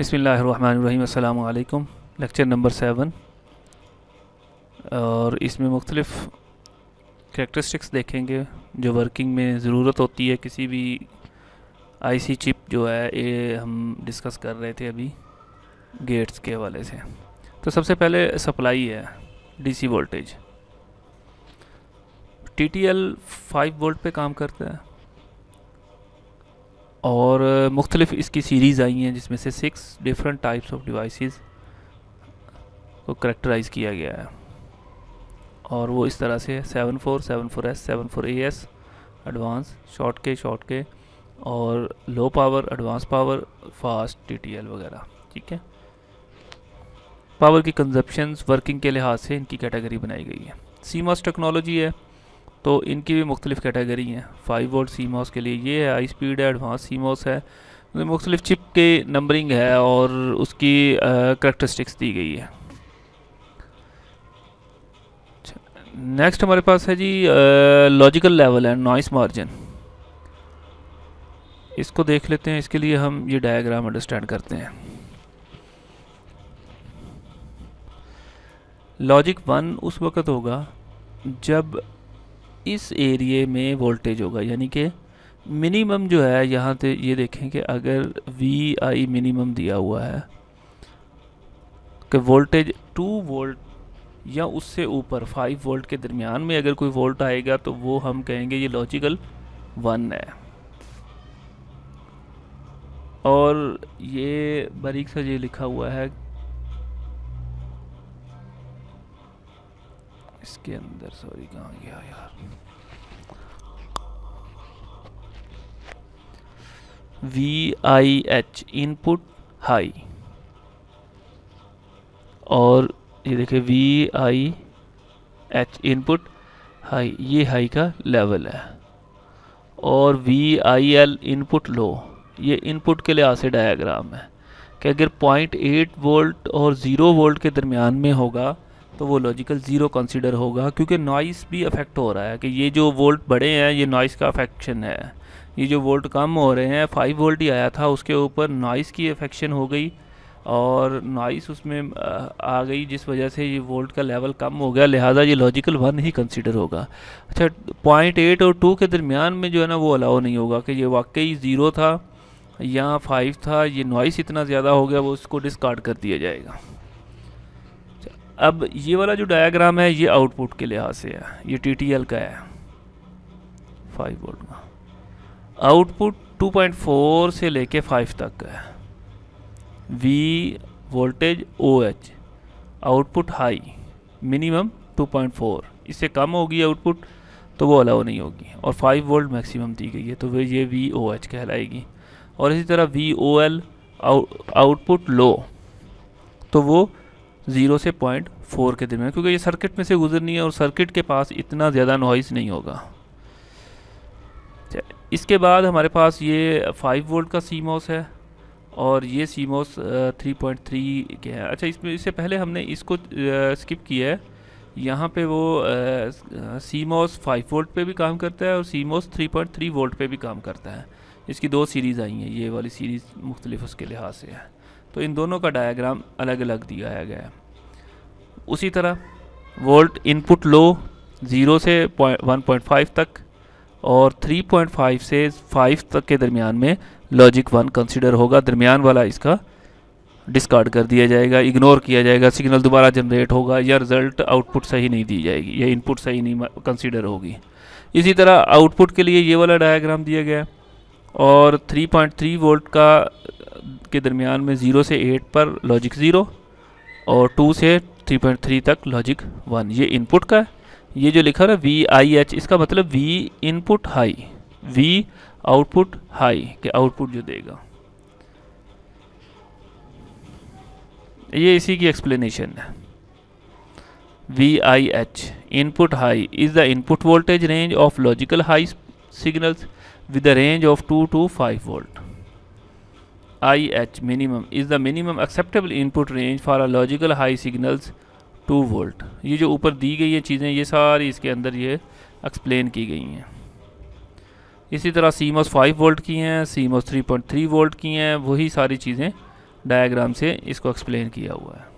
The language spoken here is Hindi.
अस्सलाम वालेकुम लेक्चर नंबर सेवन और इसमें मुख्तलिफ़ करेक्टरिस्टिक्स देखेंगे जो वर्किंग में ज़रूरत होती है किसी भी आईसी चिप जो है ये हम डिस्कस कर रहे थे अभी गेट्स के हवाले से तो सबसे पहले सप्लाई है डीसी वोल्टेज टीटीएल 5 वोल्ट पे काम करता है और मुख्तलिफ़ इसकी सीरीज़ आई हैं जिसमें से six different types of device को करेक्टराइज़ किया गया है और वो इस तरह से seven four seven four S seven four A S advance Schottky Schottky और low power advance power fast T T L वगैरह ठीक है पावर की कंजप्शन वर्किंग के लिहाज से इनकी कैटेगरी बनाई गई है सी टेक्नोलॉजी है तो इनकी भी मुख्तलिफ कैटेगरी हैं फाइव वोल्ट सी मॉस के लिए ये है हाई स्पीड है एडवांस सी मॉस है मतलब मुख्तलिफ चिप के नंबरिंग है और उसकी करेक्टरिस्टिक्स दी गई है नेक्स्ट अच्छा, हमारे पास है जी logical level and noise margin इसको देख लेते हैं इसके लिए हम ये डायग्राम अंडरस्टैंड करते हैं लॉजिक वन उस वक़्त होगा जब इस एरिए में वोल्टेज होगा यानी कि मिनिमम जो है यहाँ से ये देखें कि अगर वी आई मिनिमम दिया हुआ है कि वोल्टेज टू वोल्ट या उससे ऊपर फाइव वोल्ट के दरमियान में अगर कोई वोल्ट आएगा तो वो हम कहेंगे ये लॉजिकल वन है और ये बारीक सा ये लिखा हुआ है इसके अंदर सॉरी कहाँ गया यार V I H input high और ये देखिए V I H input high ये हाई का लेवल है और V I L input low ये इनपुट के लिहाज से डायाग्राम है कि अगर पॉइंट एट वोल्ट और ज़ीरो वोल्ट के दरमियान में होगा तो वो लॉजिकल ज़ीरो कंसिडर होगा क्योंकि नॉइस भी अफेक्ट हो रहा है कि ये जो वोल्ट बड़े हैं ये नॉइस का अफेक्शन है ये जो वोल्ट कम हो रहे हैं फाइव वोल्ट ही आया था उसके ऊपर नॉइस की अफेक्शन हो गई और नॉइस उसमें आ गई जिस वजह से ये वोल्ट का लेवल कम हो गया लिहाजा ये लॉजिकल वन ही कंसिडर होगा अच्छा पॉइंट एट और टू के दरमियान में जो है ना वो अलाउ नहीं होगा कि ये वाकई ज़ीरो था या फाइव था ये नॉइस इतना ज़्यादा हो गया वो उसको डिस्कार्ड कर दिया जाएगा अब ये वाला जो डायाग्राम है ये आउटपुट के लिहाज से है ये टी टी एल का है फाइव वोल्ट का आउटपुट 2.4 से लेके 5 तक का है V voltage O H output high minimum 2.4 इससे कम होगी आउटपुट तो वो अलाउ नहीं होगी और 5 वोल्ट मैक्सिमम दी गई है तो फिर ये वी ओ एच कहलाएगी और इसी तरह V O L output low तो वो ज़ीरो से पॉइंट फोर के दरमियान क्योंकि ये सर्किट में से गुजरनी है और सर्किट के पास इतना ज़्यादा नॉइस नहीं होगा इसके बाद हमारे पास ये फाइव वोल्ट का सीमोस है और ये सीमोस थ्री पॉइंट थ्री के हैं अच्छा इसमें इससे पहले हमने इसको स्किप किया है यहाँ पे वो सीमोस फाइव वोल्ट पे भी काम करता है और CMOS three point three volt पे भी काम करता है इसकी दो सीरीज़ आई हैं ये वाली सीरीज़ मुख्तलिफ उसके लिहाज से है तो इन दोनों का डायाग्राम अलग अलग दिया गया है उसी तरह वोल्ट इनपुट लो ज़ीरो से वन पॉइंट फाइव तक और थ्री पॉइंट फाइव से फाइव तक के दरमियान में लॉजिक वन कंसिडर होगा दरमियान वाला इसका डिस्कार्ड कर दिया जाएगा इग्नोर किया जाएगा सिग्नल दोबारा जनरेट होगा या रिज़ल्ट आउटपुट सही नहीं दी जाएगी या इनपुट सही नहीं कंसिडर होगी इसी तरह आउटपुट के लिए ये वाला डायग्राम दिया गया है और 3.3 वोल्ट का के दरमियान में ज़ीरो से एट पर लॉजिक ज़ीरो और टू से 3.3 तक लॉजिक वन ये इनपुट का है ये जो लिखा है वी आई एच इसका मतलब V input high V output high के आउटपुट जो देगा ये इसी की एक्सप्लेनेशन है V I H input high is the input voltage range of logical high signals with a range of 2 to 5 volt. IH minimum is the minimum acceptable input range for a logical high signals 2 volt. ये जो ऊपर दी गई है चीज़ें ये सारी इसके अंदर ये एक्सप्लेन की गई हैं इसी तरह सीमोस 5 वोल्ट की हैं सीमोस 3.3 वोल्ट की हैं वही सारी चीज़ें डायग्राम से इसको एक्सप्लेन किया हुआ है